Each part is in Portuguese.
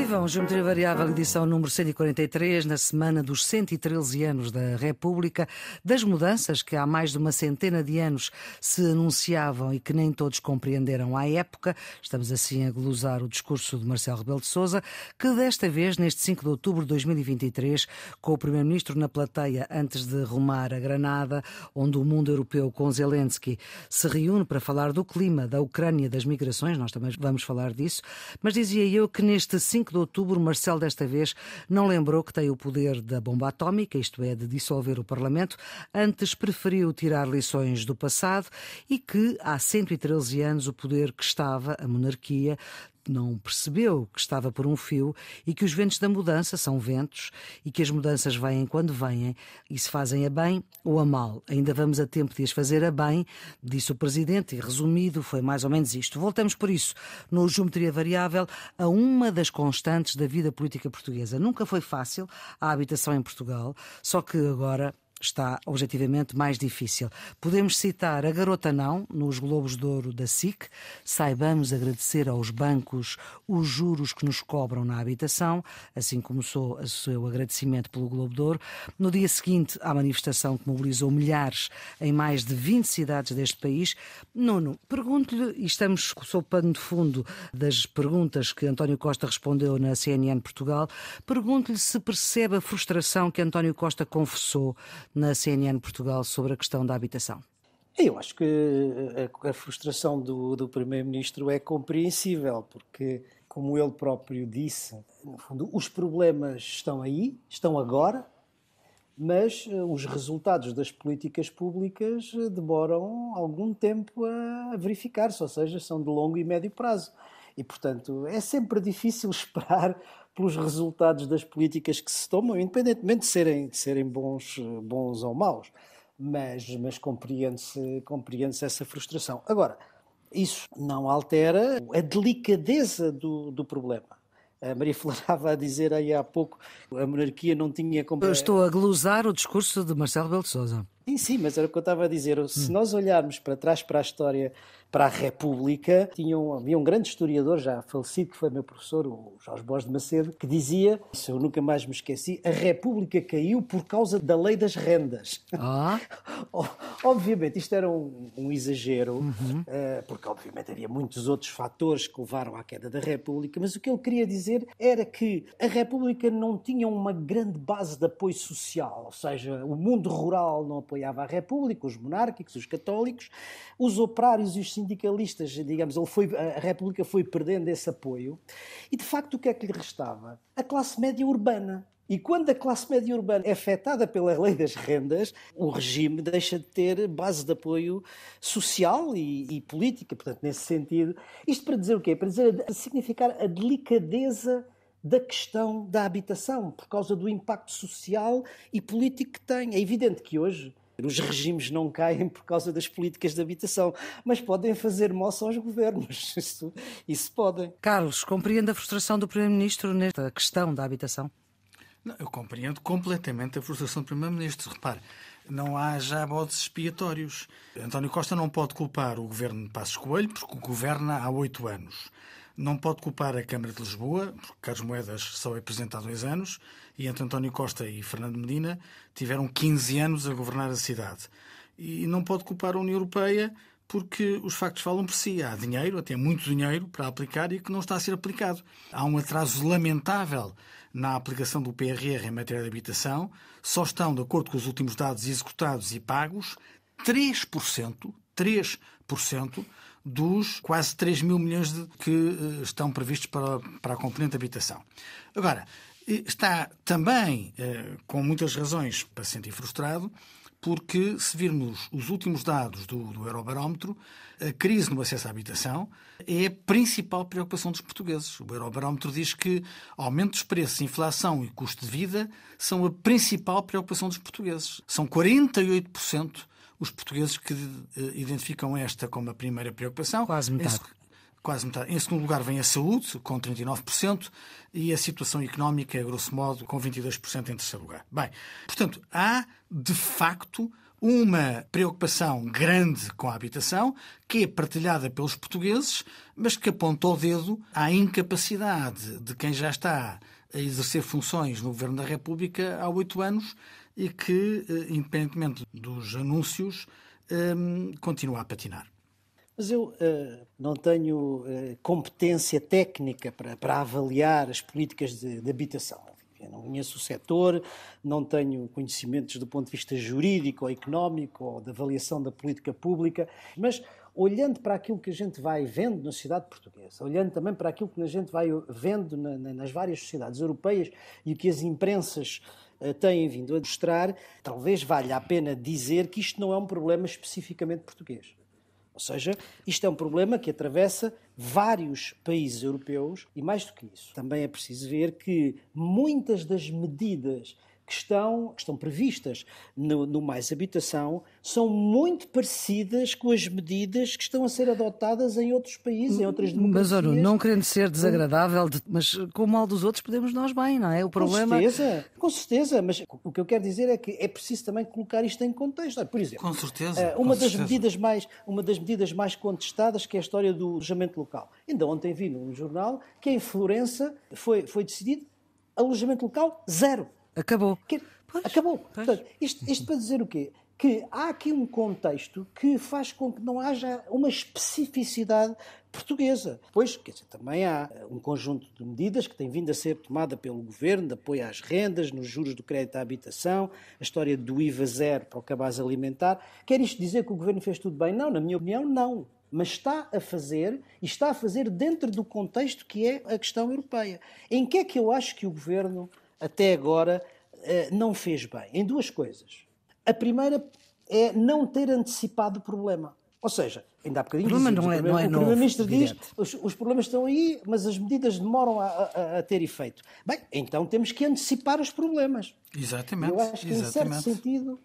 Vivam Geometria Variável, edição número 143, na semana dos 113 anos da República, das mudanças que há mais de uma centena de anos se anunciavam e que nem todos compreenderam à época. Estamos assim a glosar o discurso de Marcelo Rebelo de Souza, que desta vez, neste 5 de outubro de 2023, com o Primeiro-Ministro na plateia antes de rumar a Granada, onde o mundo europeu com Zelensky se reúne para falar do clima, da Ucrânia, das migrações, nós também vamos falar disso, mas dizia eu que neste 5 25 de outubro, Marcelo, desta vez, não lembrou que tem o poder da bomba atómica, isto é, de dissolver o Parlamento. Antes preferiu tirar lições do passado e que, há 113 anos, o poder que estava, a monarquia, não percebeu que estava por um fio e que os ventos da mudança são ventos e que as mudanças vêm quando vêm e se fazem a bem ou a mal. Ainda vamos a tempo de as fazer a bem, disse o Presidente, e resumido foi mais ou menos isto. Voltamos, por isso, no Geometria Variável, a uma das constantes da vida política portuguesa. Nunca foi fácil a habitação em Portugal, só que agora está objetivamente mais difícil. Podemos citar A Garota Não, nos Globos de Ouro da SIC. Saibamos agradecer aos bancos os juros que nos cobram na habitação. Assim começou o seu agradecimento pelo Globo de Ouro. No dia seguinte, à manifestação que mobilizou milhares em mais de 20 cidades deste país. Nuno, pergunto-lhe, e estamos sob pano de fundo das perguntas que António Costa respondeu na CNN Portugal, pergunto-lhe se percebe a frustração que António Costa confessou na CNN Portugal sobre a questão da habitação. Eu acho que eh, a, frustração do, do Primeiro-Ministro é compreensível, porque, como ele próprio disse, no fundo, os problemas estão aí, estão agora, mas eh, os resultados das políticas públicas eh, demoram algum tempo a verificar-se, ou seja, são de longo e médio prazo. E, portanto, é sempre difícil esperar pelos resultados das políticas que se tomam, independentemente de serem, de serem bons, bons ou maus. Mas, mas compreende-se compreende essa frustração. Agora, isso não altera a delicadeza do, do problema. A Maria Florava a dizer aí há pouco a monarquia não tinha... Estou a glosar o discurso de Marcelo Belo de Sim, sim, mas era o que eu estava a dizer. Se hum. nós olharmos para trás para a história, para a República, tinha um, havia um grande historiador já falecido, que foi meu professor, o Jorge Borges de Macedo, que dizia, isso eu nunca mais me esqueci, a República caiu por causa da lei das rendas. Ah. obviamente, isto era um, um exagero, uhum. Eh, porque obviamente havia muitos outros fatores que levaram à queda da República, mas o que ele queria dizer era que a República não tinha uma grande base de apoio social, ou seja, o mundo rural não apoiava apoiava a República, os monárquicos, os católicos, os operários e os sindicalistas, digamos, ele foi, a República foi perdendo esse apoio. E de facto, o que é que lhe restava? A classe média urbana. E quando a classe média urbana é afetada pela lei das rendas, o regime deixa de ter base de apoio social e, e, política. Portanto, nesse sentido. Isto para dizer o quê? Para dizer, significar a delicadeza da questão da habitação, por causa do impacto social e político que tem. É evidente que hoje os regimes não caem por causa das políticas de habitação, mas podem fazer moça aos governos. Isso, isso podem. Carlos, compreende a frustração do Primeiro-Ministro nesta questão da habitação? Não, eu compreendo completamente a frustração do Primeiro-Ministro. Repare, não há já bodes expiatórios. António Costa não pode culpar o governo de Passos Coelho, porque governa há oito anos. Não pode culpar a Câmara de Lisboa, porque Carlos Moedas só é presidente há dois anos, e entre António Costa e Fernando Medina tiveram 15 anos a governar a cidade. E não pode culpar a União Europeia, porque os factos falam por si. Há dinheiro, até muito dinheiro, para aplicar e que não está a ser aplicado. Há um atraso lamentável na aplicação do PRR em matéria de habitação. Só estão, de acordo com os últimos dados executados e pagos, 3%, 3% dos quase 3 mil milhões de, que eh, estão previstos para, para a componente habitação. Agora, eh, está também, eh, com muitas razões para se sentir frustrado, porque se virmos os últimos dados do, do Eurobarómetro, a crise no acesso à habitação é a principal preocupação dos portugueses. O Eurobarómetro diz que aumento dos preços, inflação e custo de vida são a principal preocupação dos portugueses. São 48% os portugueses que eh, identificam esta como a primeira preocupação. Quase metade. Esse quase metade. Em segundo lugar, vem a saúde, com 39%, e a situação económica, grosso modo, com 22% em terceiro lugar. Bem, portanto, há, de facto, uma preocupação grande com a habitação, que é partilhada pelos portugueses, mas que aponta o dedo à incapacidade de quem já está a exercer funções no Governo da República há oito anos e que, eh, independentemente dos anúncios, ehm, continua a patinar. Mas eu uh, não tenho uh, competência técnica para, para, avaliar as políticas de, de habitação. Eu não conheço o setor, não tenho conhecimentos do ponto de vista jurídico ou económico ou da avaliação da política pública, mas olhando para aquilo que a gente vai vendo na sociedade portuguesa, olhando também para aquilo que a gente vai vendo na, na, nas várias sociedades europeias e o que as imprensas uh, têm vindo a mostrar, talvez valha a pena dizer que isto não é um problema especificamente português. Ou seja, isto é um problema que atravessa vários países europeus e, mais do que isso, também é preciso ver que muitas das medidas que estão, que estão previstas no, no Mais Habitação são muito parecidas com as medidas que estão a ser adotadas em outros países, em outras democracias. Mas, Oro, não querendo ser hum? desagradável, mas com o mal dos outros podemos nós bem, não é? O problema... Com certeza, com certeza, mas o que eu quero dizer é que é preciso também colocar isto em contexto. Por exemplo, com certeza, eh, uma, com das certeza. Medidas mais, uma das medidas mais contestadas que é a história do alojamento local. Ainda ontem vi num jornal que em Florença foi, foi decidido alojamento local zero. Acabou. Que, pois, acabou. Pois. Portanto, isto, isto para dizer o quê? que há aqui um contexto que faz com que não haja uma especificidade portuguesa. Pois, quer dizer, também há eh, um conjunto de medidas que tem vindo a ser tomada pelo governo, de apoio às rendas, nos juros do crédito à habitação, a história do IVA zero para o cabaz alimentar. Quer isto dizer que o governo fez tudo bem? Não, na minha opinião, não. Mas está a fazer, e está a fazer dentro do contexto que é a questão europeia. Em que é que eu acho que o governo até agora eh, não fez bem. Em duas coisas. A primeira é não ter antecipado o problema. Ou seja, ainda há bocadinho o problema não é, novo. não é o Primeiro-Ministro diz os, os problemas estão aí, mas as medidas demoram a, a, a, ter efeito. Bem, então temos que antecipar os problemas. Exatamente. Eu acho que, exatamente. em certo sentido,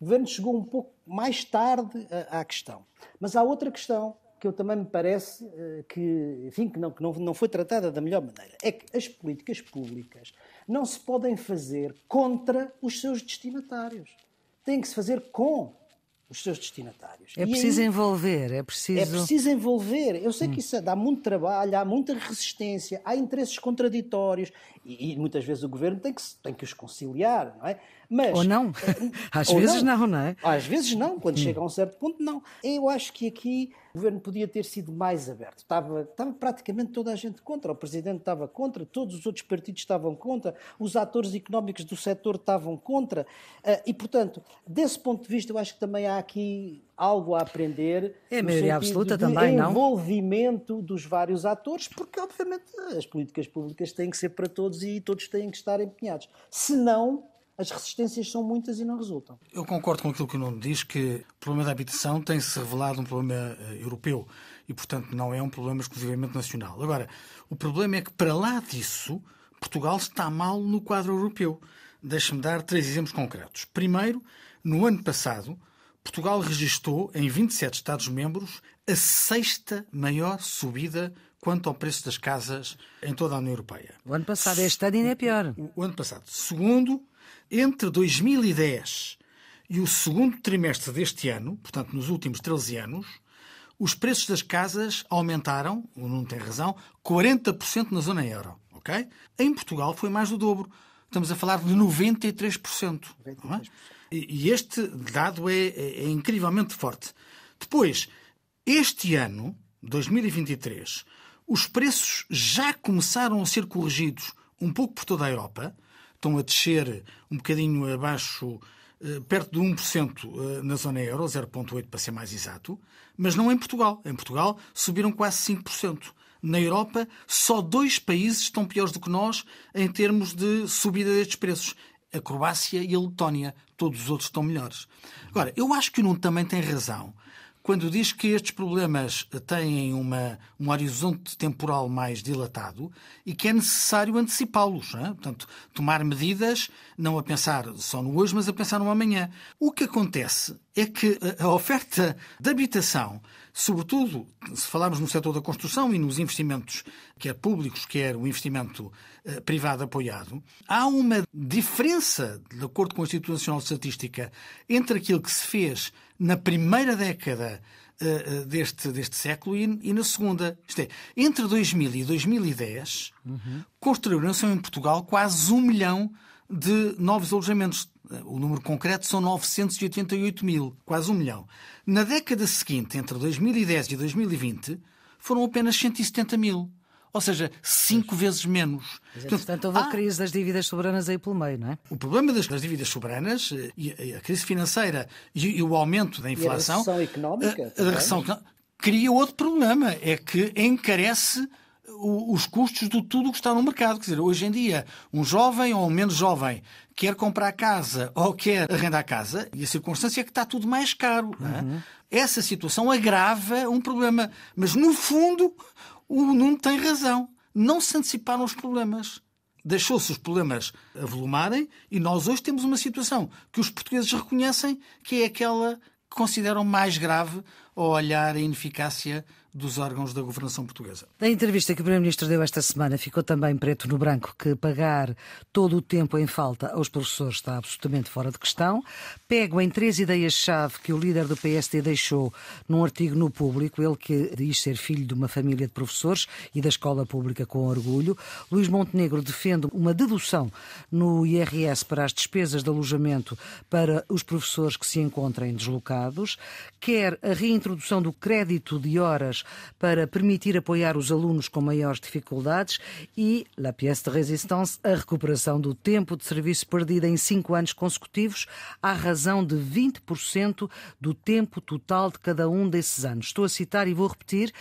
o Governo chegou um pouco mais tarde à, eh, à, questão. Mas há outra questão que eu também me parece eh, que, enfim, que, não, que não, não foi tratada da melhor maneira. É que as políticas públicas não se podem fazer contra os seus destinatários. Tem que se fazer com os seus destinatários. É e preciso aí, envolver, é preciso. É preciso envolver. Eu sei que isso é- dá muito trabalho, há muita resistência, há interesses contraditórios, e, muitas vezes o governo tem que, tem que os conciliar, não é? Mas, ou não. Eh, Às ou vezes não. não, não é? Às vezes não, quando hum. chega a um certo ponto, não. Eu acho que aqui o governo podia ter sido mais aberto. Estava, estava praticamente toda a gente contra. O presidente estava contra, todos os outros partidos estavam contra, os atores económicos do setor estavam contra. Eh, e, portanto, desse ponto de vista, eu acho que também há aqui algo a aprender. É a maioria absoluta de também, envolvimento não? envolvimento dos vários atores, porque obviamente as políticas públicas têm que ser para todos e todos têm que estar empenhados. Senão, as resistências são muitas e não resultam. Eu concordo com aquilo que o Nuno diz, que o problema da habitação tem-se revelado um problema eh, europeu e, portanto, não é um problema exclusivamente nacional. Agora, o problema é que, para lá disso, Portugal está mal no quadro europeu. Deixe-me dar três exemplos concretos. Primeiro, no ano passado, Portugal registou em 27 Estados-membros a sexta maior subida quanto ao preço das casas em toda a União Europeia. O ano passado, este ano ainda é pior. O, o ano passado. Segundo, entre 2010 e o segundo trimestre deste ano, portanto nos últimos 13 anos, os preços das casas aumentaram, o Nuno tem razão, 40% na zona euro. Okay? Em Portugal foi mais do dobro. Estamos a falar de 93%. 93%. E este dado é, é, é incrivelmente forte. Depois, este ano, 2023, os preços já começaram a ser corrigidos um pouco por toda a Europa, estão a descer um bocadinho abaixo, eh, perto de 1% eh, na zona euro, 0,8% para ser mais exato, mas não em Portugal. Em Portugal subiram quase 5%. Na Europa, só dois países estão piores do que nós em termos de subida destes preços a Croácia e a Letónia. Todos os outros estão melhores. Agora, eu acho que o Nuno também tem razão quando diz que estes problemas têm uma, um horizonte temporal mais dilatado e que é necessário antecipá-los. É? Portanto, tomar medidas, não a pensar só no hoje, mas a pensar no amanhã. O que acontece é que a oferta de habitação sobretudo se falarmos no setor da construção e nos investimentos, quer públicos, quer o investimento eh, privado apoiado, há uma diferença, de acordo com a Instituto Nacional de Estatística, entre aquilo que se fez na primeira década eh, eh deste, deste século e, e, na segunda. Isto é, entre 2000 e 2010, uhum. construíram-se em Portugal quase um milhão de de novos alojamentos. O número concreto são 988 mil, quase um milhão. Na década seguinte, entre 2010 e 2020, foram apenas 170 mil. Ou seja, cinco vezes menos. portanto, houve a crise das dívidas soberanas aí pelo meio, não é? O problema das, das dívidas soberanas, eh, e, a crise financeira e, e o aumento da inflação. E a recessão económica. Eh, a, a recessão, cria outro problema, é que encarece os custos de tudo o que está no mercado. Quer dizer, hoje em dia, um jovem ou um menos jovem quer comprar casa ou quer arrendar casa, e a circunstância é que está tudo mais caro. É? Uhum. É? Essa situação agrava um problema. Mas, no fundo, o Nuno tem razão. Não se anteciparam os problemas. Deixou-se os problemas avolumarem e nós hoje temos uma situação que os portugueses reconhecem que é aquela que consideram mais grave ao olhar a ineficácia dos órgãos da governação portuguesa. Na entrevista que o Primeiro-Ministro deu esta semana, ficou também preto no branco que pagar todo o tempo em falta aos professores está absolutamente fora de questão. Pego em três ideias-chave que o líder do PSD deixou num artigo no público, ele que diz ser filho de uma família de professores e da escola pública com orgulho. Luís Montenegro defende uma dedução no IRS para as despesas de alojamento para os professores que se encontrem deslocados, quer a reintrodução do crédito de horas escolas para permitir apoiar os alunos com maiores dificuldades e La Pièce de Résistance, a recuperação do tempo de serviço perdido em cinco anos consecutivos, à razão de 20% do tempo total de cada um desses anos. Estou a citar e vou repetir,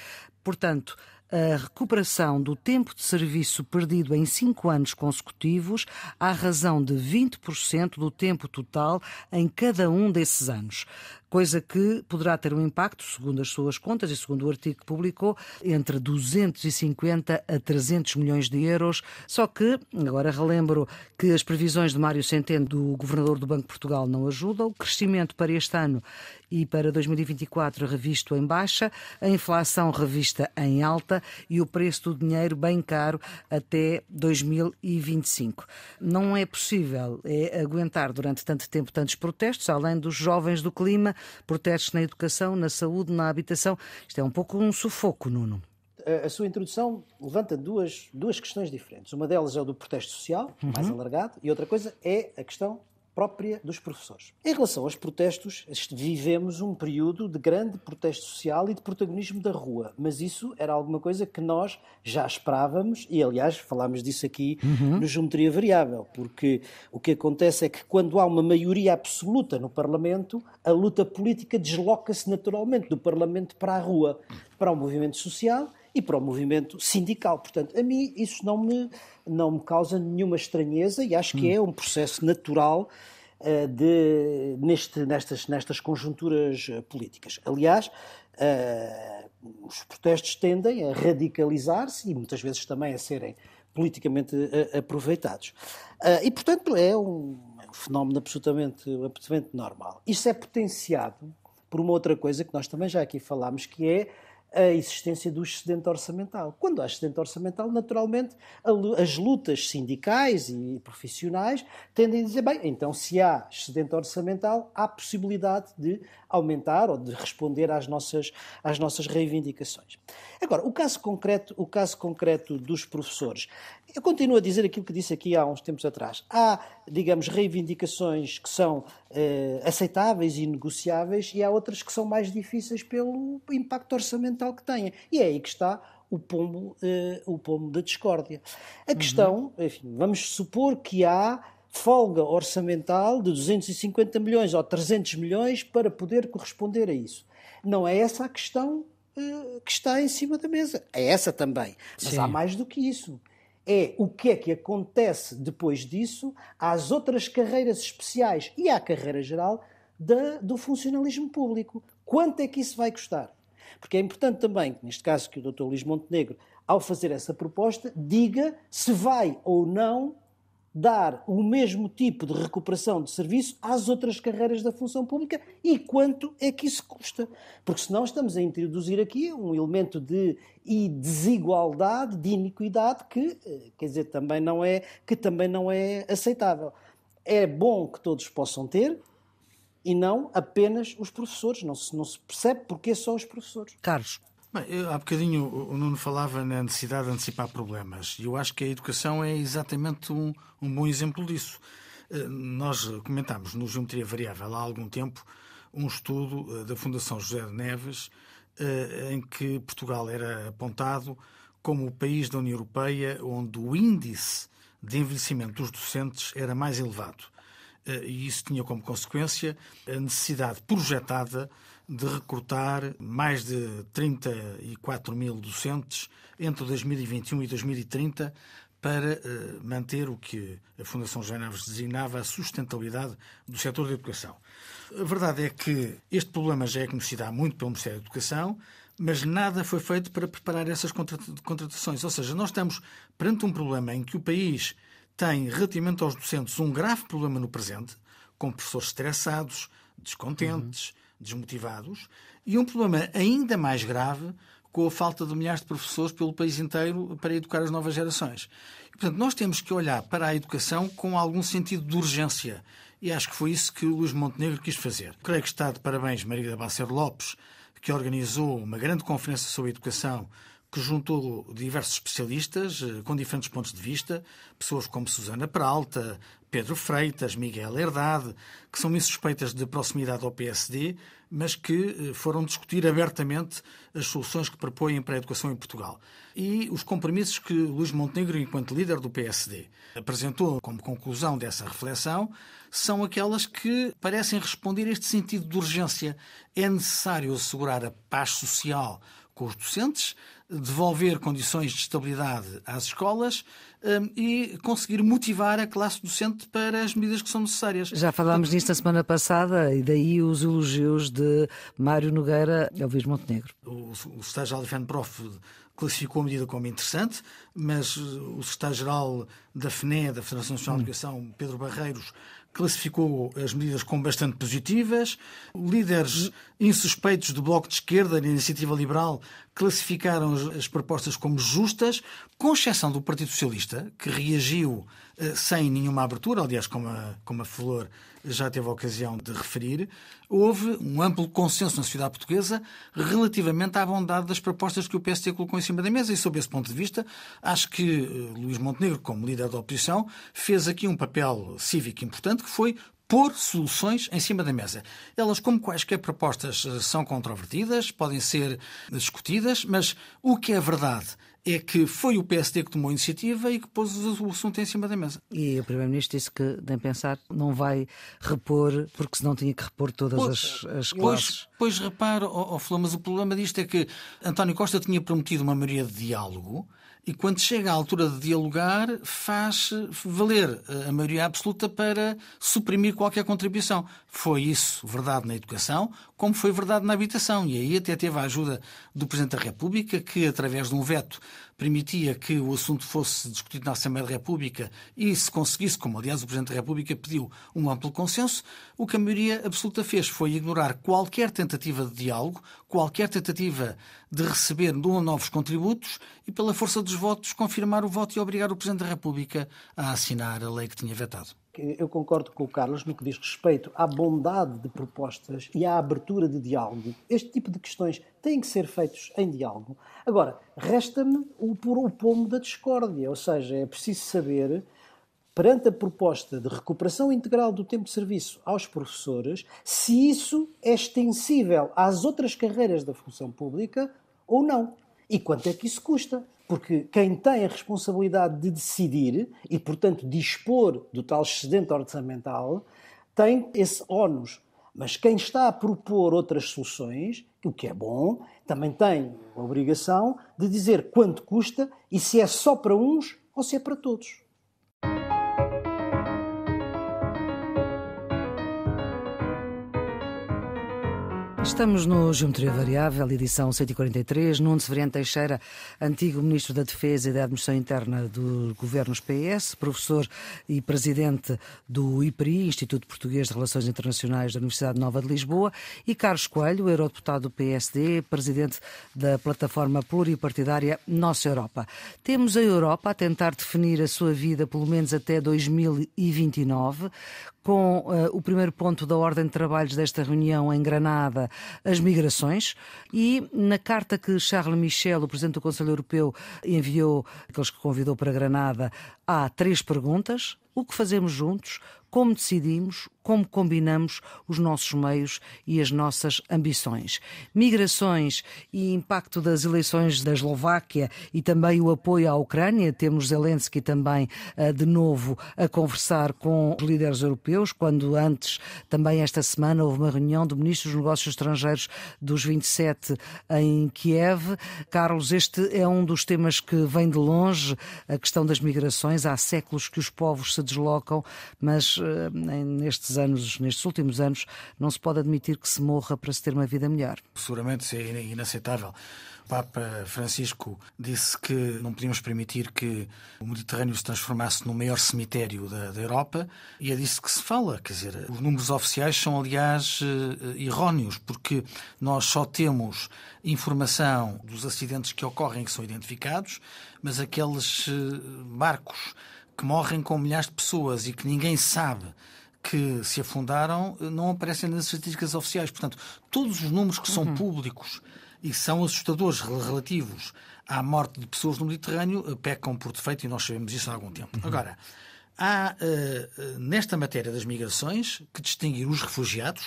portanto a recuperação do tempo de serviço perdido em cinco anos consecutivos à razão de 20% do tempo total em cada um desses anos coisa que poderá ter um impacto, segundo as suas contas e segundo o artigo que publicou, entre 250 a 300 milhões de euros. Só que, agora relembro que as previsões de Mário Centeno, do governador do Banco de Portugal, não ajudam. O crescimento para este ano e para 2024 revisto em baixa, a inflação revista em alta e o preço do dinheiro bem caro até 2025. Não é possível é aguentar durante tanto tempo tantos protestos, além dos jovens do clima protestos na educação, na saúde, na habitação. Isto é um pouco um sufoco, Nuno. A, sua introdução levanta duas, duas questões diferentes. Uma delas é o do protesto social, uhum. mais alargado, e outra coisa é a questão própria dos professores. Em relação aos protestos, vivemos um período de grande protesto social e de protagonismo da rua, mas isso era alguma coisa que nós já esperávamos e, aliás, falámos disso aqui uhum. no Geometria Variável, porque o que acontece é que quando há uma maioria absoluta no Parlamento, a luta política desloca-se naturalmente do Parlamento para a rua, para o movimento social e para o movimento sindical. Portanto, a mim isso não me, não me causa nenhuma estranheza e acho que hum. é um processo natural uh, de, neste, nestas, nestas conjunturas eh, políticas. Aliás, uh, os protestos tendem a radicalizar-se e muitas vezes também a serem politicamente uh, aproveitados. e, portanto, é um, é um fenómeno absolutamente, absolutamente normal. Isso é potenciado por uma outra coisa que nós também já aqui falámos, que é a existência do excedente orçamental. Quando há excedente orçamental, naturalmente, as lutas sindicais e profissionais tendem a dizer, bem, então se há excedente orçamental, há possibilidade de aumentar ou de responder às nossas, às nossas reivindicações. Agora, o caso, concreto, o caso concreto dos professores. Eu continuo a dizer aquilo que disse aqui há uns tempos atrás. Há, digamos, reivindicações que são eh, aceitáveis e negociáveis e há outras que são mais difíceis pelo impacto orçamental mental que tenha. E é aí que está o pomo, eh, o pomo da discórdia. A uhum. questão, enfim, vamos supor que há folga orçamental de 250 milhões ou 300 milhões para poder corresponder a isso. Não é essa a questão eh, que está em cima da mesa. É essa também. Mas Sim. há mais do que isso. É o que é que acontece depois disso às outras carreiras especiais e à carreira geral da, do funcionalismo público. Quanto é que isso vai custar? Porque é importante também, neste caso, que o Dr. Luís Montenegro, ao fazer essa proposta, diga se vai ou não dar o mesmo tipo de recuperação de serviço às outras carreiras da função pública e quanto é que isso custa. Porque senão estamos a introduzir aqui um elemento de desigualdade, de iniquidade que, eh, quer dizer, também não é, que também não é aceitável. É bom que todos possam ter, e não apenas os professores. Não se, não se percebe porque só os professores. Carlos. eu, há bocadinho o Nuno falava na necessidade de antecipar problemas e eu acho que a educação é exatamente um, um bom exemplo disso. Eh, nós comentámos no Geometria Variável há algum tempo um estudo eh, da Fundação José de Neves eh, em que Portugal era apontado como o país da União Europeia onde o índice de envelhecimento dos docentes era mais elevado. Eh, e isso tinha como consequência a necessidade projetada de recrutar mais de 34 mil docentes entre 2021 e 2030 para eh, manter o que a Fundação José designava a sustentabilidade do setor da educação. A verdade é que este problema já é conhecido há muito pelo Ministério da Educação, mas nada foi feito para preparar essas contratações. Ou seja, nós estamos perante um problema em que o país tem relativamente aos docentes um grave problema no presente, com professores estressados, descontentes, uhum. desmotivados, e um problema ainda mais grave com a falta de milhares de professores pelo país inteiro para educar as novas gerações. E, portanto, nós temos que olhar para a educação com algum sentido de urgência. E acho que foi isso que o Luís Montenegro quis fazer. Creio que está de parabéns Maria da Bacer Lopes, que organizou uma grande conferência sobre educação que juntou diversos especialistas eh, com diferentes pontos de vista, pessoas como Susana Peralta, Pedro Freitas, Miguel Herdade, que são insuspeitas de proximidade ao PSD, mas que eh, foram discutir abertamente as soluções que propõem para a educação em Portugal e os compromissos que Luís Montenegro, enquanto líder do PSD, apresentou como conclusão dessa reflexão, são aquelas que parecem responder a este sentido de urgência. É necessário assegurar a paz social com os docentes, devolver condições de estabilidade às escolas um, e conseguir motivar a classe docente para as medidas que são necessárias. Já falámos nisto na semana passada e daí os elogios de Mário Nogueira e Alvis Montenegro. O, o secretário-geral da FENPROF classificou a medida como interessante, mas o secretário-geral da FNE, da Federação Nacional de hum. Educação, Pedro Barreiros, classificou as medidas como bastante positivas. Líderes insuspeitos do Bloco de Esquerda na Iniciativa Liberal classificaram as propostas como justas, com exceção do Partido Socialista, que reagiu eh, sem nenhuma abertura, aliás, como a, como a Flor já teve a ocasião de referir, houve um amplo consenso na sociedade portuguesa relativamente à bondade das propostas que o PSD colocou em cima da mesa. E, sob esse ponto de vista, acho que eh, Luís Montenegro, como líder da oposição, fez aqui um papel cívico importante que foi pôr soluções em cima da mesa. Elas, como quaisquer propostas, eh, são controvertidas, podem ser discutidas, mas o que é verdade é que foi o PSD que tomou a iniciativa e que pôs o assunto em cima da mesa. E o Primeiro-Ministro disse que, nem pensar, não vai repor, porque senão tinha que repor todas pois, as, as classes. Pois, pois repara, oh, oh, mas o problema disto é que António Costa tinha prometido uma maioria de diálogo, e quando chega à altura de dialogar, faz valer a maioria absoluta para suprimir qualquer contribuição. Foi isso verdade na educação, como foi verdade na habitação. E aí até teve a ajuda do Presidente da República, que, através de um veto permitia que o assunto fosse discutido na Assembleia da República e, se conseguisse, como aliás o Presidente da República pediu, um amplo consenso, o que a maioria absoluta fez foi ignorar qualquer tentativa de diálogo, qualquer tentativa de receber novos contributos e, pela força dos votos, confirmar o voto e obrigar o Presidente da República a assinar a lei que tinha vetado eu concordo com o Carlos no que diz respeito à bondade de propostas e à abertura de diálogo. Este tipo de questões têm que ser feitos em diálogo. Agora, resta-me o, o pomo da discórdia, ou seja, é preciso saber perante a proposta de recuperação integral do tempo de serviço aos professores, se isso é extensível às outras carreiras da função pública ou não. E quanto é que isso custa? Porque quem tem a responsabilidade de decidir e, portanto, dispor do tal excedente orçamental tem esse ónus. Mas quem está a propor outras soluções, o que é bom, também tem a obrigação de dizer quanto custa e se é só para uns ou se é para todos. Estamos no Geometria Variável, edição 143. Nuno Severiano Teixeira, antigo Ministro da Defesa e da Administração Interna dos Governos PS, professor e presidente do IPRI, Instituto Português de Relações Internacionais da Universidade Nova de Lisboa, e Carlos Coelho, eurodeputado do PSD, presidente da plataforma pluripartidária Nossa Europa. Temos a Europa a tentar definir a sua vida pelo menos até 2029, com uh, o primeiro ponto da ordem de trabalhos desta reunião em Granada as migrações e na carta que Charles Michel, o Presidente do Conselho Europeu, enviou, aqueles que convidou para Granada, há três perguntas. O que fazemos juntos? Como decidimos? como combinamos os nossos meios e as nossas ambições. Migrações e impacto das eleições da Eslováquia e também o apoio à Ucrânia. Temos Zelensky também eh, de novo a conversar com os líderes europeus, quando antes, também esta semana, houve uma reunião do Ministro dos Negócios Estrangeiros dos 27 em Kiev. Carlos, este é um dos temas que vem de longe, a questão das migrações. Há séculos que os povos se deslocam, mas eh, nestes anos, nestes últimos anos, não se pode admitir que se morra para se ter uma vida melhor. Seguramente isso é inaceitável. O Papa Francisco disse que não podíamos permitir que o Mediterrâneo se transformasse no maior cemitério da, da Europa e é disso que se fala. Quer dizer, os números oficiais são, aliás, eh, errôneos, porque nós só temos informação dos acidentes que ocorrem, que são identificados, mas aqueles eh, barcos que morrem com milhares de pessoas e que ninguém sabe que se afundaram eh, não aparecem nas estatísticas oficiais. Portanto, todos os números que são uhum. públicos e são assustadores relativos à morte de pessoas no Mediterrâneo eh, pecam por defeito e nós sabemos isso há algum tempo. Uhum. Agora, há uh, nesta matéria das migrações que distinguir os refugiados,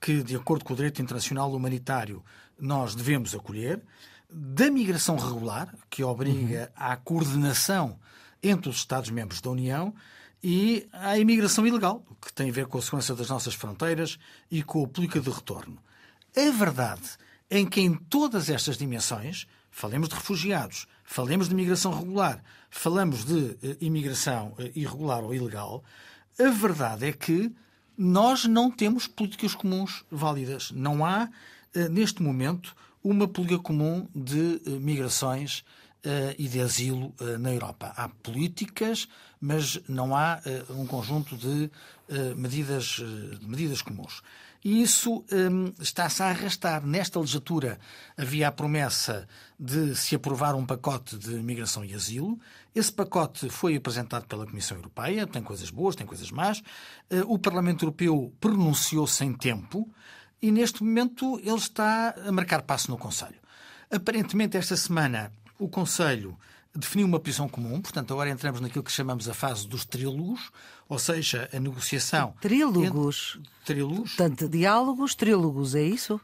que de acordo com o direito internacional humanitário nós devemos acolher, da migração regular, que obriga uhum. à coordenação entre os Estados-membros da União e à imigração ilegal, que tem a ver com a segurança das nossas fronteiras e com a política de retorno. A verdade é que em todas estas dimensões, falemos de refugiados, falemos de imigração regular, falamos de eh, imigração eh, irregular ou ilegal, a verdade é que nós não temos políticas comuns válidas. Não há, eh, neste momento, uma política comum de eh, migrações eh, e de asilo eh, na Europa. Há políticas mas não há uh, um conjunto de uh, medidas, eh, medidas comuns. E isso um, está-se a arrastar. Nesta legislatura havia a promessa de se aprovar um pacote de migração e asilo. Esse pacote foi apresentado pela Comissão Europeia, tem coisas boas, tem coisas más. Uh, o Parlamento Europeu pronunciou-se em tempo e neste momento ele está a marcar passo no Conselho. Aparentemente, esta semana, o Conselho definiu uma posição comum, portanto, agora entramos naquilo que chamamos a fase dos trílogos, ou seja, a negociação. Trílogos. Entre... Trílogos. Portanto, diálogos, trílogos, é isso?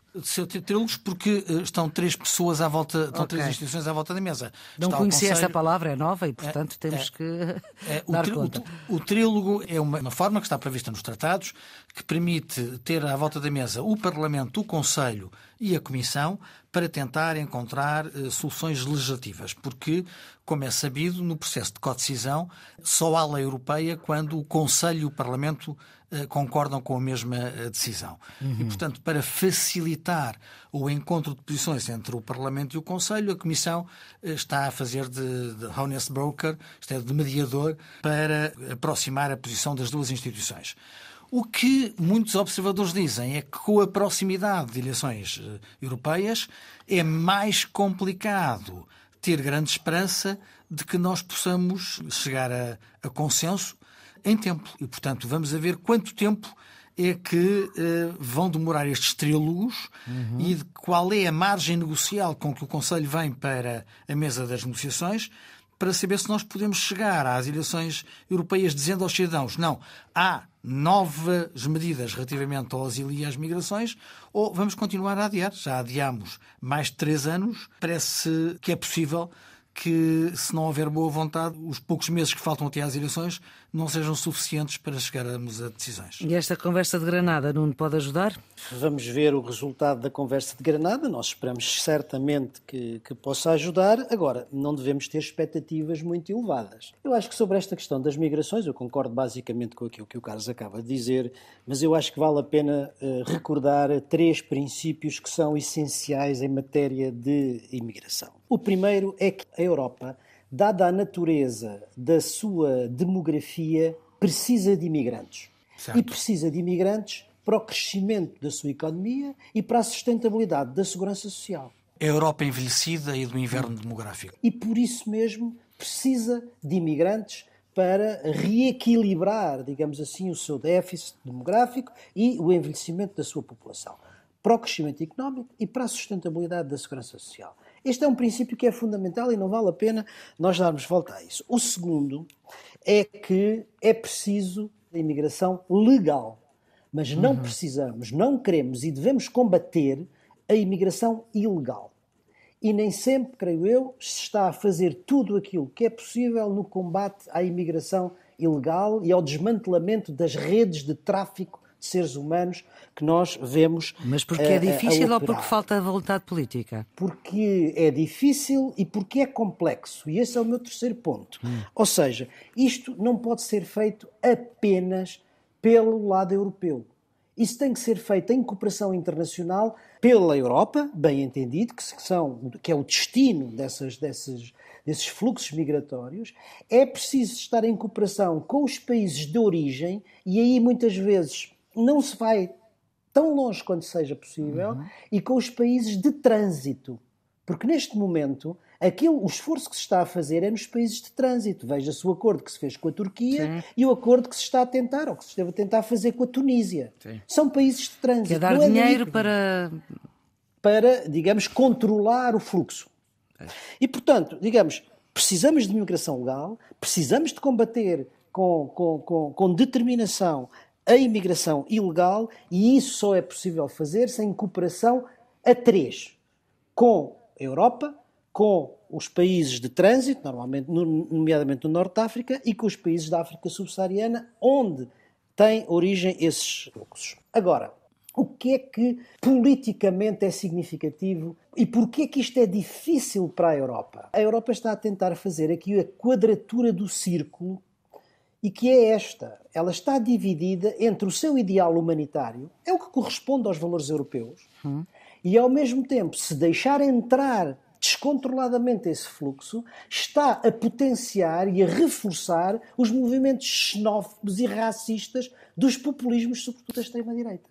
Trílogos, porque eh, estão três pessoas à volta, estão okay. três instituições à volta da mesa. Não Está conhecia Conselho... palavra, é nova e, portanto, é, temos é, que é, dar o tri, conta. O, o trílogo é uma, uma forma que está prevista nos tratados que permite ter à volta da mesa o Parlamento, o Conselho e a Comissão para tentar encontrar uh, soluções legislativas, porque, como é sabido, no processo de codecisão só há lei europeia quando o Conselho e o Parlamento eh, concordam com a mesma eh, decisão. Uhum. E, portanto, para facilitar o encontro de posições entre o Parlamento e o Conselho, a Comissão eh, está a fazer de, de honest broker, isto é, de mediador, para aproximar a posição das duas instituições. O que muitos observadores dizem é que, com a proximidade de eleições europeias, é mais complicado ter grande esperança de que nós possamos chegar a, a consenso em tempo. E, portanto, vamos a ver quanto tempo é que eh, vão demorar estes trílogos uhum. e de qual é a margem negocial com que o Conselho vem para a mesa das negociações para saber se nós podemos chegar às eleições europeias dizendo aos cidadãos não, há novas medidas relativamente ao asilo e às migrações ou vamos continuar a adiar. Já adiamos mais de três anos. Parece que é possível que, se não houver boa vontade, os poucos meses que faltam até às eleições não sejam suficientes para chegarmos a decisões. E esta conversa de Granada, Nuno, pode ajudar? Vamos ver o resultado da conversa de Granada. Nós esperamos certamente que, que possa ajudar. Agora, não devemos ter expectativas muito elevadas. Eu acho que sobre esta questão das migrações, eu concordo basicamente com aquilo que o Carlos acaba de dizer, mas eu acho que vale a pena uh, recordar três princípios que são essenciais em matéria de imigração. O primeiro é que a Europa dada a natureza da sua demografia, precisa de imigrantes. Certo. E precisa de imigrantes para o crescimento da sua economia e para a sustentabilidade da segurança social. A Europa envelhecida e do inverno demográfico. E por isso mesmo precisa de imigrantes para reequilibrar, digamos assim, o seu déficit demográfico e o envelhecimento da sua população, para o crescimento económico e para a sustentabilidade da segurança social. Este é um princípio que é fundamental e não vale a pena nós darmos volta a isso. O segundo é que é preciso a imigração legal, mas não uhum. precisamos, não queremos e devemos combater a imigração ilegal. E nem sempre, creio eu, se está a fazer tudo aquilo que é possível no combate à imigração ilegal e ao desmantelamento das redes de tráfico seres humanos que nós vemos. Mas porque é eh, difícil ou porque falta vontade política? Porque é difícil e porque é complexo. E esse é o meu terceiro ponto. Hum. Ou seja, isto não pode ser feito apenas pelo lado europeu. Isso tem que ser feito em cooperação internacional pela Europa, bem entendido, que, são, que é o destino dessas, desses, desses fluxos migratórios. É preciso estar em cooperação com os países de origem, e aí muitas vezes não se vai tão longe quanto seja possível uhum. e com os países de trânsito. Porque neste momento, aquilo, o esforço que se está a fazer é nos países de trânsito. Veja-se o acordo que se fez com a Turquia Sim. e o acordo que se está a tentar, ou que se esteve a tentar fazer com a Tunísia. Sim. São países de trânsito. Quer dar é dinheiro para. Para, digamos, controlar o fluxo. É. E, portanto, digamos, precisamos de imigração legal, precisamos de combater com, com, com, com determinação a imigração ilegal e isso só é possível fazer sem cooperação a três, com a Europa, com os países de trânsito, normalmente, nomeadamente do Norte de África, e com os países da África subsaariana, onde têm origem esses fluxos. Agora, o que é que politicamente é significativo e porquê é que isto é difícil para a Europa? A Europa está a tentar fazer aqui a quadratura do círculo e que é esta. Ela está dividida entre o seu ideal humanitário, é o que corresponde aos valores europeus, hum. e ao mesmo tempo, se deixar entrar descontroladamente esse fluxo, está a potenciar e a reforçar os movimentos xenófobos e racistas dos populismos, sobretudo da extrema-direita.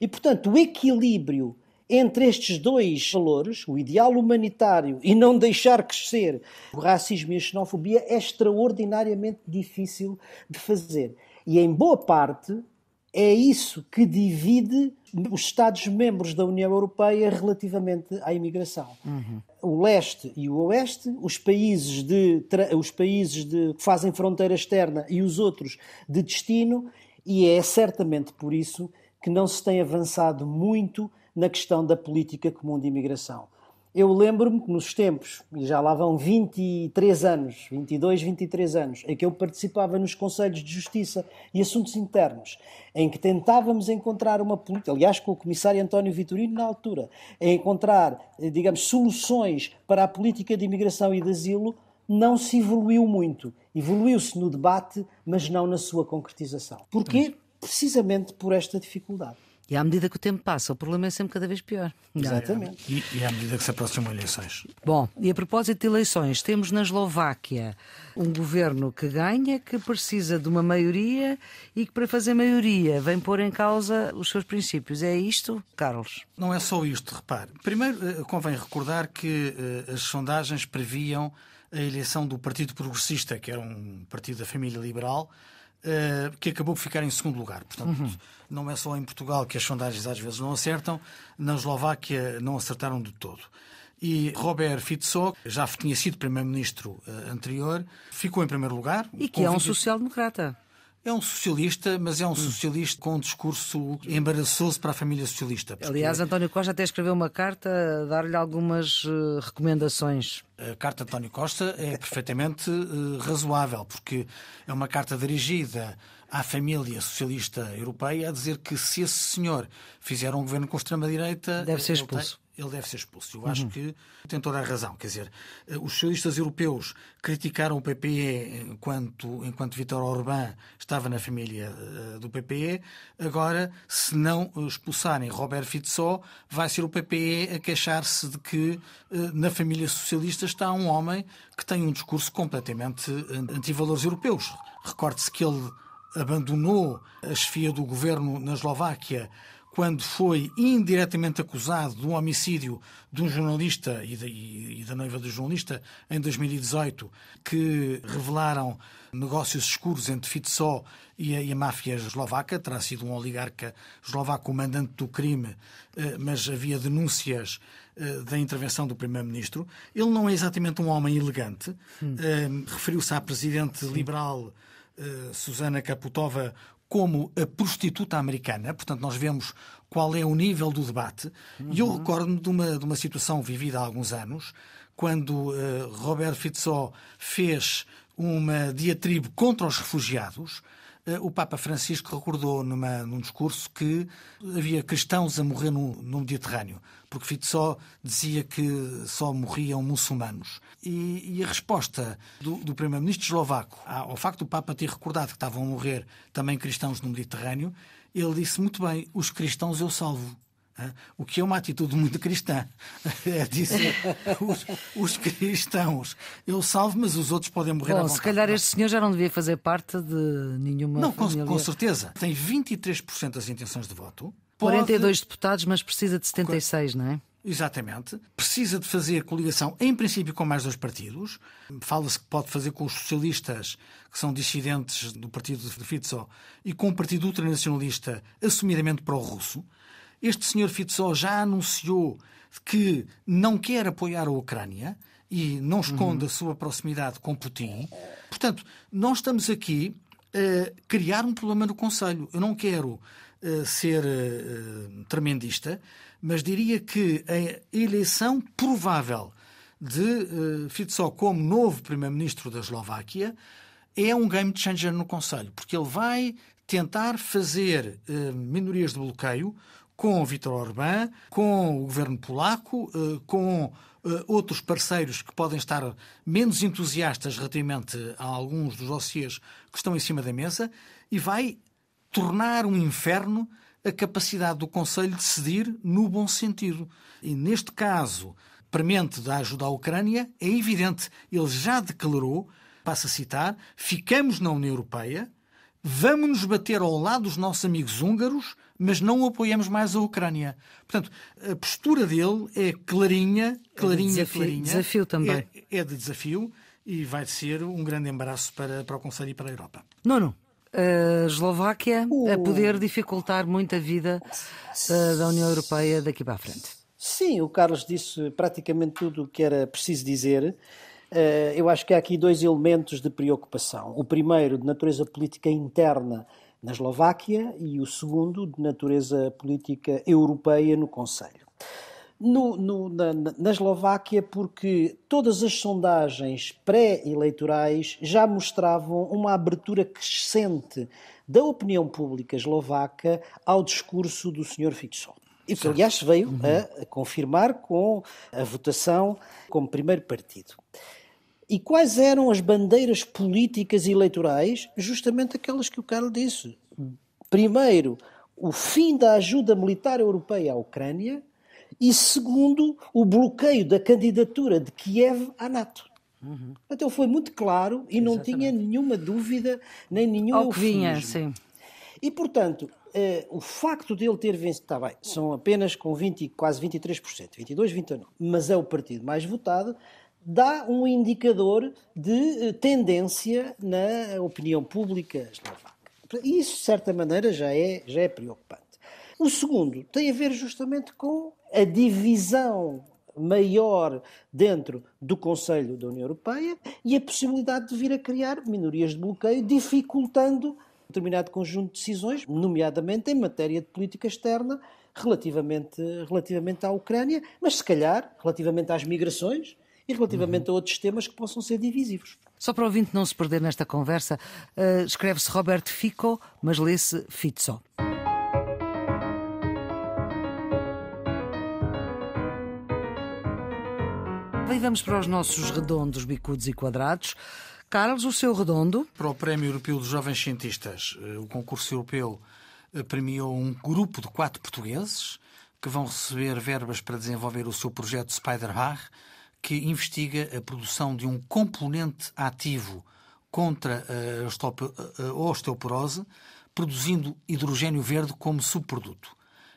E, portanto, o equilíbrio entre estes dois valores, o ideal humanitário e não deixar crescer o racismo e a xenofobia, é extraordinariamente difícil de fazer. E em boa parte é isso que divide os Estados-membros da União Europeia relativamente à imigração. Uhum. O leste e o oeste, os países, de, os países de, que fazem fronteira externa e os outros de destino, e é certamente por isso que não se tem avançado muito na questão da política comum de imigração. Eu lembro-me que nos tempos, e já lá vão 23 anos, 22, 23 anos, em é que eu participava nos Conselhos de Justiça e Assuntos Internos, em que tentávamos encontrar uma política, aliás, com o Comissário António Vitorino na altura, encontrar, eh, digamos, soluções para a política de imigração e de asilo, não se evoluiu muito. Evoluiu-se no debate, mas não na sua concretização. Porquê? Precisamente por esta dificuldade. E à medida que o tempo passa, o problema é sempre cada vez pior. Exatamente. E, e à medida que se aproximam eleições. Bom, e a propósito de eleições, temos na Eslováquia um governo que ganha, que precisa de uma maioria e que, para fazer maioria, vem pôr em causa os seus princípios. É isto, Carlos? Não é só isto, repare. Primeiro, eh, convém recordar que eh, as sondagens previam a eleição do Partido Progressista, que era um partido da família liberal, eh, que acabou por ficar em segundo lugar. Portanto, uhum. não é só em Portugal que as sondagens às vezes não acertam, na Eslováquia não acertaram de todo. E Robert Fico, já tinha sido primeiro-ministro eh, anterior, ficou em primeiro lugar. E que é um social-democrata. É um socialista, mas é um hum. socialista com um discurso embaraçoso para a família socialista. Porque... Aliás, António Costa até escreveu uma carta a dar-lhe algumas uh, recomendações. A carta de António Costa é perfeitamente uh, razoável, porque é uma carta dirigida à família socialista europeia a dizer que se esse senhor fizer um governo com extrema-direita. Deve ser expulso ele deve ser expulso. Eu acho uhum. que tem toda a razão. Quer dizer, eh, os socialistas europeus criticaram o PPE enquanto, enquanto Vítor Orbán estava na família eh, do PPE. Agora, se não expulsarem Robert Fitzó, vai ser o PPE a queixar-se de que eh, na família socialista está um homem que tem um discurso completamente anti-valores europeus. Recorde-se que ele abandonou a chefia do governo na Eslováquia quando foi indiretamente acusado do homicídio de um jornalista e da, e da noiva do jornalista em 2018, que revelaram negócios escuros entre Fitzó e a, e a máfia eslovaca. Terá sido um oligarca eslovaco comandante mandante do crime, eh, mas havia denúncias eh, da intervenção do Primeiro-Ministro. Ele não é exatamente um homem elegante. Hum. Eh, referiu-se à presidente liberal. Susana Kaputova como a prostituta americana, portanto, nós vemos qual é o nível do debate, uhum. e eu uhum. recordo-me de uma, de uma situação vivida há alguns anos, quando uh, Robert Fitzó fez uma diatribe contra os refugiados, eh, o Papa Francisco recordou numa, num discurso que havia cristãos a morrer no, no Mediterrâneo, porque só dizia que só morriam muçulmanos. E, e a resposta do, do primeiro-ministro eslovaco ao facto do Papa ter recordado que estavam a morrer também cristãos no Mediterrâneo, ele disse muito bem: os cristãos eu salvo o que é uma atitude muito cristã. É dizer, os, os, cristãos, eu salvo, mas os outros podem morrer Bom, à se calhar este senhor já não devia fazer parte de nenhuma Não, com, com certeza. Tem 23% das intenções de voto. Pode... 42 deputados, mas precisa de 76, não é? Exatamente. Precisa de fazer coligação, em princípio, com mais dois partidos. Fala-se que pode fazer com os socialistas, que são dissidentes do partido de Fitzo, e com o partido ultranacionalista assumidamente pró-russo. Este senhor Fitzó já anunciou que não quer apoiar a Ucrânia e não esconde uhum. a sua proximidade com Putin. Portanto, nós estamos aqui a eh, criar um problema no Conselho. Eu não quero eh, ser eh, tremendista, mas diria que a eleição provável de Fitzó como novo primeiro-ministro da Eslováquia é um game changer no Conselho, porque ele vai tentar fazer minorias de bloqueio com o Vítor Orbán, com o governo polaco, eh, com eh, outros parceiros que podem estar menos entusiastas relativamente a alguns dos dossiers que estão em cima da mesa e vai tornar um inferno a capacidade do Conselho de decidir no bom sentido. E neste caso, premente da ajuda à Ucrânia, é evidente, ele já declarou, passo a citar, ficamos na União Europeia, vamos nos bater ao lado dos nossos amigos húngaros mas não apoiamos mais a Ucrânia. Portanto, a postura dele é clarinha, clarinha, é de desafio, clarinha. Desafio também. É, é de desafio e vai ser um grande embaraço para, para o Conselho e para a Europa. Não, não. A Eslováquia a poder dificultar muito a vida uh, da União Europeia daqui para a frente. Sim, o Carlos disse praticamente tudo o que era preciso dizer. Uh, eu acho que há aqui dois elementos de preocupação. O primeiro, de natureza política interna, na Eslováquia e o segundo de natureza política europeia no Conselho. No, no, na, na, Eslováquia, porque todas as sondagens pré-eleitorais já mostravam uma abertura crescente da opinião pública eslovaca ao discurso do Sr. Fico. E aliás, veio uhum. a, a confirmar com a votação como primeiro partido. E quais eram as bandeiras políticas e eleitorais? Justamente aquelas que o Carlos disse. Primeiro, o fim da ajuda militar europeia à Ucrânia e, segundo, o bloqueio da candidatura de Kiev à NATO. Uhum. Então foi muito claro e Exatamente. não tinha nenhuma dúvida nem nenhum Ou vinha, sim. E, portanto, eh, o facto de ele ter vencido, está bem, são apenas com 20, quase 23%, 22, 29, mas é o partido mais votado, dá um indicador de eh, tendência na opinião pública eslovaca. Isso, de certa maneira, já é, já é preocupante. O segundo tem a ver justamente com a divisão maior dentro do Conselho da União Europeia e a possibilidade de vir a criar minorias de bloqueio, dificultando determinado conjunto de decisões, nomeadamente em matéria de política externa, relativamente, relativamente à Ucrânia, mas se calhar relativamente às migrações, relativamente uhum. a outros temas que possam ser divisivos. Só para o ouvinte não se perder nesta conversa, uh, escreve-se Roberto Fico, mas lê-se Fitzo. E vamos para os nossos redondos, bicudos e quadrados. Carlos, o seu redondo. Para o Prémio Europeu dos Jovens Cientistas, eh, o concurso europeu eh, premiou um grupo de quatro portugueses que vão receber verbas para desenvolver o seu projeto spider Bar que investiga a produção de um componente ativo contra a osteoporose, produzindo hidrogênio verde como subproduto.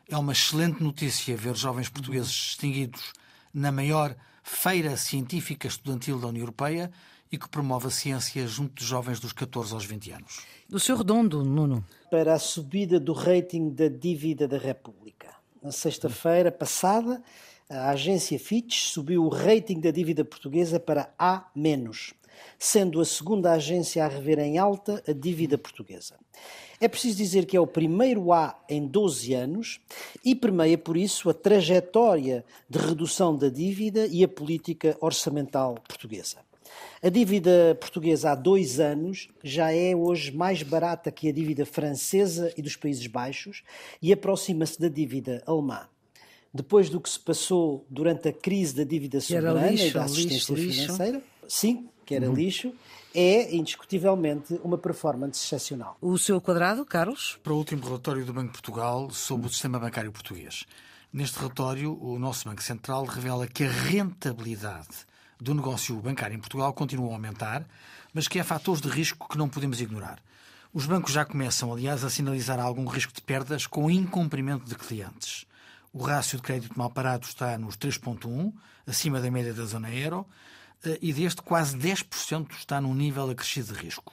É uma excelente notícia ver jovens portugueses distinguidos na maior feira científica estudantil da União Europeia e que promove a ciência junto dos jovens dos 14 aos 20 anos. O seu redondo, Nuno. Para a subida do rating da dívida da República. Na sexta-feira passada, a agência Fitch subiu o rating da dívida portuguesa para A-, sendo a segunda agência a rever em alta a dívida portuguesa. É preciso dizer que é o primeiro A em 12 anos e permeia, por isso, a trajetória de redução da dívida e a política orçamental portuguesa. A dívida portuguesa há dois anos já é hoje mais barata que a dívida francesa e dos Países Baixos e aproxima-se da dívida alemã depois do que se passou durante a crise da dívida soberana lixo, e da assistência lixo, financeira, sim, que era uhum. lixo, é indiscutivelmente uma performance excepcional. O seu quadrado, Carlos? Para o último relatório do Banco de Portugal sobre o sistema bancário português. Neste relatório, o nosso Banco Central revela que a rentabilidade do negócio bancário em Portugal continua a aumentar, mas que há fatores de risco que não podemos ignorar. Os bancos já começam, aliás, a sinalizar algum risco de perdas com incumprimento de clientes. O rácio de crédito mal parado está nos 3,1, acima da média da zona euro, eh, e deste quase 10% está num nível acrescido de risco.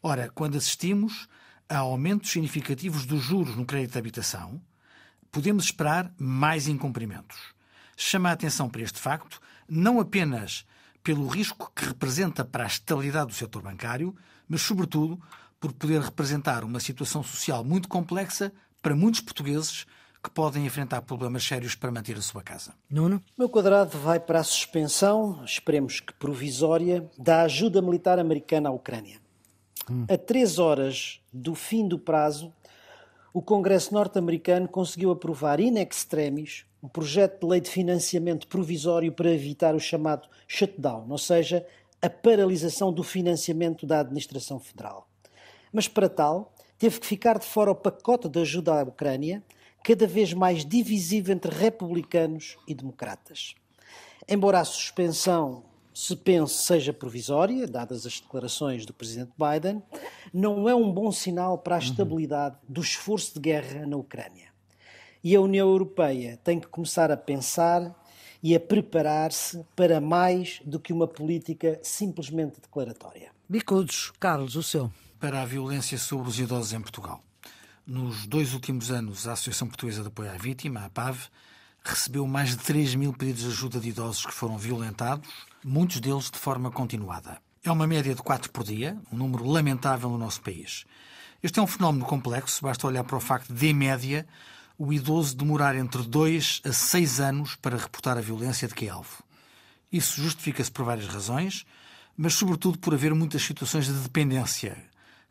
Ora, quando assistimos a aumentos significativos dos juros no crédito de habitação, podemos esperar mais incumprimentos. Chama a atenção para este facto, não apenas pelo risco que representa para a estabilidade do setor bancário, mas, sobretudo, por poder representar uma situação social muito complexa para muitos portugueses que podem enfrentar problemas sérios para manter a sua casa. Nuno? O meu quadrado vai para a suspensão, esperemos que provisória, da ajuda militar americana à Ucrânia. Hum. A três horas do fim do prazo, o Congresso norte-americano conseguiu aprovar in extremis um projeto de lei de financiamento provisório para evitar o chamado shutdown, ou seja, a paralisação do financiamento da administração federal. Mas para tal, teve que ficar de fora o pacote de ajuda à Ucrânia, cada vez mais divisivo entre republicanos e democratas. Embora a suspensão se pense seja provisória, dadas as declarações do presidente Biden, não é um bom sinal para a uhum. estabilidade do esforço de guerra na Ucrânia. E a União Europeia tem que começar a pensar e a preparar-se para mais do que uma política simplesmente declaratória. Bicudos, Carlos, o seu. Para a violência sobre os idosos em Portugal. Nos dois últimos anos, a Associação Portuguesa de Apoio à Vítima, a APAV, recebeu mais de 3 mil pedidos de ajuda de idosos que foram violentados, muitos deles de forma continuada. É uma média de 4 por dia, um número lamentável no nosso país. Este é um fenómeno complexo, basta olhar para o facto de, em média, o idoso demorar entre 2 a 6 anos para reportar a violência de que é alvo. Isso justifica-se por várias razões, mas sobretudo por haver muitas situações de dependência,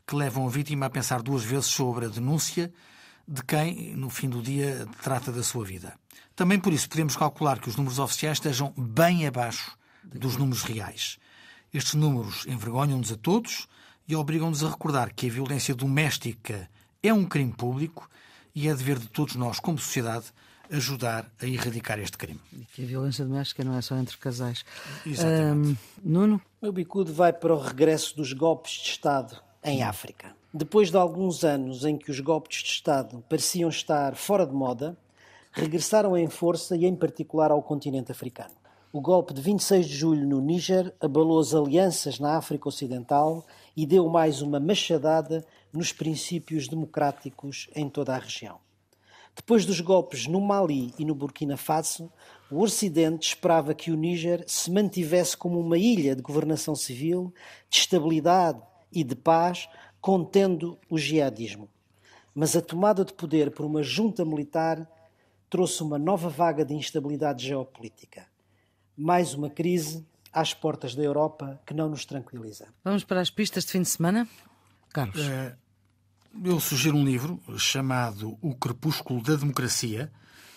que levam a vítima a pensar duas vezes sobre a denúncia de quem, no fim do dia, trata da sua vida. Também por isso podemos calcular que os números oficiais estejam bem abaixo dos números reais. Estes números envergonham-nos a todos e obrigam-nos a recordar que a violência doméstica é um crime público e é dever de todos nós, como sociedade, ajudar a erradicar este crime. E que a violência doméstica não é só entre casais. Exatamente. Um, Nuno? O meu bicudo vai para o regresso dos golpes de Estado em África. Depois de alguns anos em que os golpes de Estado pareciam estar fora de moda, regressaram em força e, em particular, ao continente africano. O golpe de 26 de julho no Níger abalou as alianças na África Ocidental e deu mais uma machadada nos princípios democráticos em toda a região. Depois dos golpes no Mali e no Burkina Faso, o Ocidente esperava que o Níger se mantivesse como uma ilha de governação civil, de estabilidade e de paz, contendo o jihadismo. Mas a tomada de poder por uma junta militar trouxe uma nova vaga de instabilidade geopolítica. Mais uma crise às portas da Europa que não nos tranquiliza. Vamos para as pistas de fim de semana? Carlos. É, eu sugiro um livro chamado O Crepúsculo da Democracia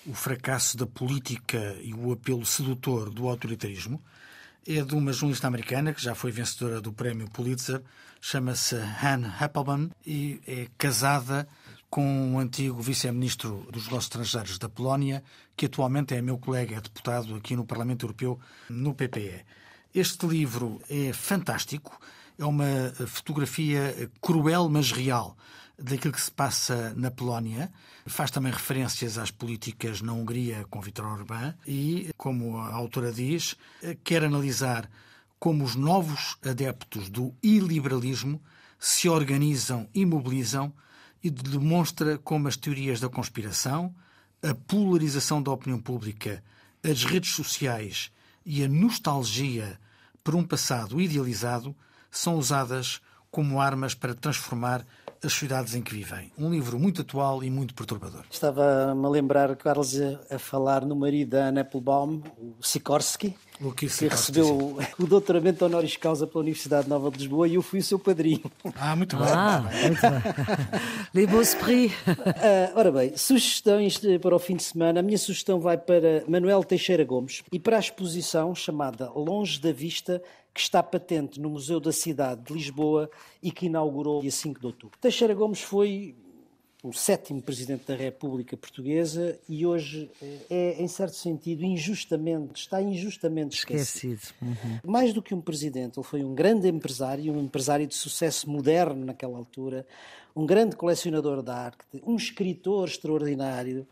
O Fracasso da Política e o Apelo Sedutor do Autoritarismo. É de uma jornalista americana que já foi vencedora do prémio Pulitzer chama-se Anne Happelmann e é casada com um antigo vice-ministro dos negócios estrangeiros da Polónia, que atualmente é meu colega, é deputado aqui no Parlamento Europeu, no PPE. Este livro é fantástico, é uma fotografia cruel, mas real, daquilo que se passa na Polónia. Faz também referências às políticas na Hungria com Viktor Orbán e, como a autora diz, quer analisar como os novos adeptos do iliberalismo se organizam e mobilizam e demonstra como as teorias da conspiração, a polarização da opinião pública, as redes sociais e a nostalgia por um passado idealizado são usadas como armas para transformar as cidades em que vivem. Um livro muito atual e muito perturbador. Estava-me a lembrar, Carlos, a, falar no marido da Ana Applebaum, o Sikorsky, que recebeu o doutoramento honoris causa pela Universidade Nova de Lisboa e eu fui o seu padrinho. Ah, muito bem. Ah, muito bem. Les beaux prix. Ah, ora bem, sugestões para o fim de semana. A minha sugestão vai para Manuel Teixeira Gomes e para a exposição chamada Longe da Vista que está patente no Museu da Cidade de Lisboa e que inaugurou dia 5 de outubro. Teixeira Gomes foi o sétimo presidente da República Portuguesa e hoje eh, é, em certo sentido, injustamente, está injustamente esquecido. esquecido. Uhum. Mais do que um presidente, ele foi um grande empresário, um empresário de sucesso moderno naquela altura, um grande colecionador de arte, um escritor extraordinário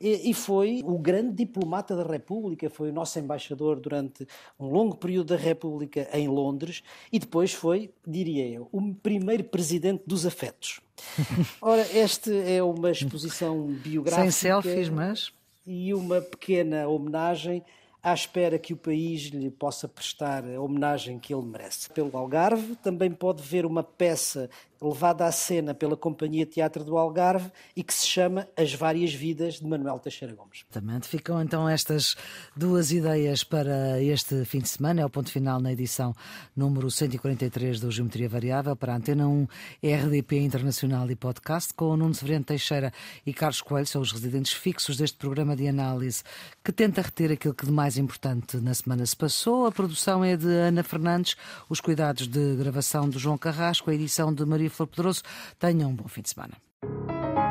e, e foi o grande diplomata da República, foi o nosso embaixador durante um longo período da República em Londres e depois foi, diria eu, o primeiro presidente dos afetos. Ora, esta é uma exposição biográfica. Sem selfies, mas. E uma pequena homenagem à espera que o país lhe possa prestar a homenagem que ele merece. Pelo Algarve, também pode ver uma peça levada à cena pela Companhia Teatro do Algarve e que se chama As Várias Vidas de Manuel Teixeira Gomes. Exatamente. Ficam então estas duas ideias para este fim de semana. É o ponto final na edição número 143 do Geometria Variável para a Antena 1 RDP Internacional e Podcast com o Nuno Severino Teixeira e Carlos Coelho, são os residentes fixos deste programa de análise que tenta reter aquilo que demais mais importante na semana se passou. A produção é de Ana Fernandes, os cuidados de gravação de João Carrasco, a edição de Maria Flor Pedroso. Tenham um bom fim de semana.